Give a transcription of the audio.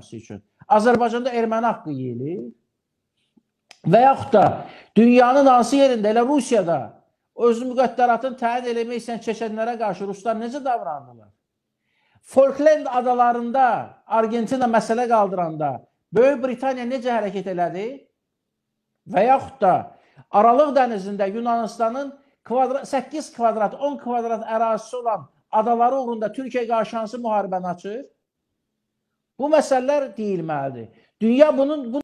etməsi üçün. Azərbaycanda erməni haqqı yeyilir. Və yaxud da dünyanın hansı yerində, elə Rusiyada öz müqəddəratını təyin eləmək istəyən çeçənlərə qarşı ruslar necə davrandılar? Folkland adalarında Argentina məsələ qaldıranda Böyük Britaniya necə hərəkət elədi? Və yaxud da Aralıq dənizində Yunanistanın kvadrat 8 kvadrat, 10 kvadrat ərazisi olan adaları uğrunda Türkiyə qarşı hansı müharibəni açır? Bu meseleler değilməlidir. Dünya bunun bu